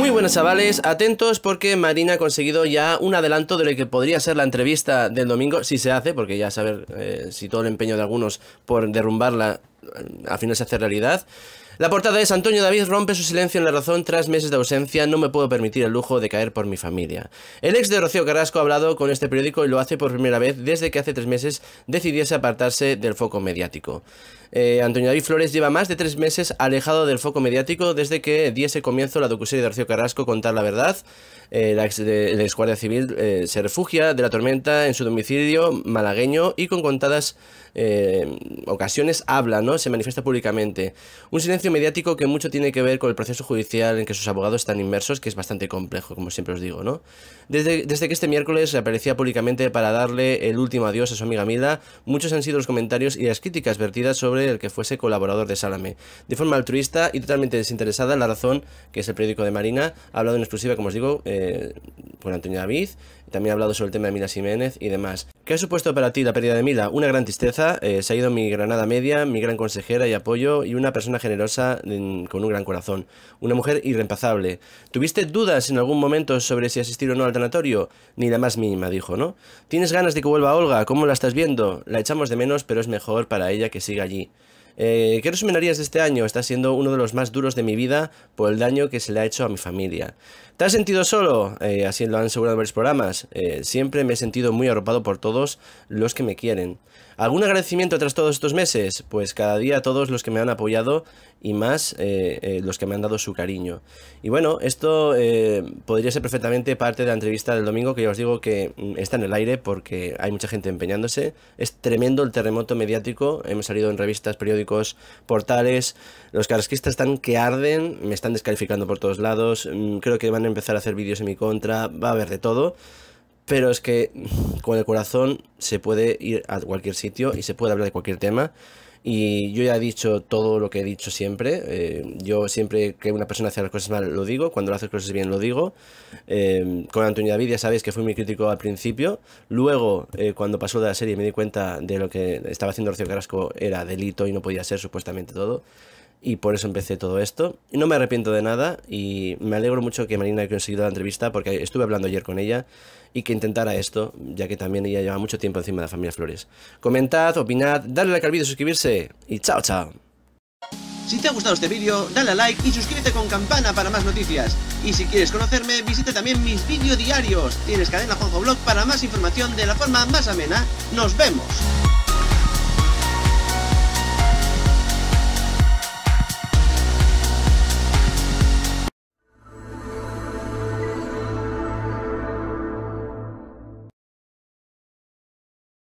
Muy buenas chavales, atentos porque Marina ha conseguido ya un adelanto de lo que podría ser la entrevista del domingo, si se hace, porque ya saber eh, si todo el empeño de algunos por derrumbarla eh, al final se hace realidad. La portada es Antonio David rompe su silencio en la razón tras meses de ausencia, no me puedo permitir el lujo de caer por mi familia. El ex de Rocío Carrasco ha hablado con este periódico y lo hace por primera vez desde que hace tres meses decidiese apartarse del foco mediático. Eh, Antonio David Flores lleva más de tres meses alejado del foco mediático desde que diese comienzo la docuserie de Rocío Carrasco Contar la Verdad. Eh, la ex de, la civil eh, se refugia de la tormenta en su domicilio malagueño y con contadas ocasiones habla, ¿no? Se manifiesta públicamente. Un silencio mediático que mucho tiene que ver con el proceso judicial en que sus abogados están inmersos, que es bastante complejo, como siempre os digo, ¿no? Desde, desde que este miércoles aparecía públicamente para darle el último adiós a su amiga Mila muchos han sido los comentarios y las críticas vertidas sobre el que fuese colaborador de Salame. De forma altruista y totalmente desinteresada, La Razón, que es el periódico de Marina, ha hablado en exclusiva, como os digo, eh, con Antonio David. También he hablado sobre el tema de Mila Jiménez y demás. ¿Qué ha supuesto para ti la pérdida de Mila? Una gran tristeza. Eh, se ha ido mi granada media, mi gran consejera y apoyo y una persona generosa mm, con un gran corazón. Una mujer irreemplazable. ¿Tuviste dudas en algún momento sobre si asistir o no al tanatorio? Ni la más mínima, dijo, ¿no? ¿Tienes ganas de que vuelva Olga? ¿Cómo la estás viendo? La echamos de menos, pero es mejor para ella que siga allí. Eh, ¿Qué resumirías de este año? Está siendo uno de los más duros de mi vida por el daño que se le ha hecho a mi familia. ¿Te has sentido solo? Eh, así lo han asegurado varios programas. Eh, siempre me he sentido muy arropado por todos los que me quieren. ¿Algún agradecimiento tras todos estos meses? Pues cada día a todos los que me han apoyado y más eh, los que me han dado su cariño. Y bueno, esto podría ser perfectamente parte de la entrevista del domingo, que ya os digo que mm, está en el aire porque hay mucha gente empeñándose. Es tremendo el terremoto mediático, hemos salido en revistas, periódicos portales. Los carasquistas están que arden, me están descalificando por todos lados. Mm, creo que van a empezar a hacer vídeos en mi contra, va a haber de todo. Pero es que con el corazón se puede ir a cualquier sitio y se puede hablar de cualquier tema. Y yo ya he dicho todo lo que he dicho siempre. Eh, yo siempre que una persona hace las cosas mal lo digo, cuando hace las cosas bien lo digo. Eh, con Antonio David ya sabéis que fui muy crítico al principio. Luego, eh, cuando pasó de la serie, me di cuenta de lo que estaba haciendo Rocío Carrasco era delito y no podía ser supuestamente todo y por eso empecé todo esto. No me arrepiento de nada y me alegro mucho que Marina haya conseguido la entrevista porque estuve hablando ayer con ella y que intentara esto, ya que también ella lleva mucho tiempo encima de la familia Flores. Comentad, opinad, dadle like al vídeo, suscribirse y chao, chao. Si te ha gustado este vídeo, dale a like y suscríbete con campana para más noticias. Y si quieres conocerme, visita también mis vídeos diarios. Tienes cadena Juanjo Blog para más información de la forma más amena. ¡Nos vemos!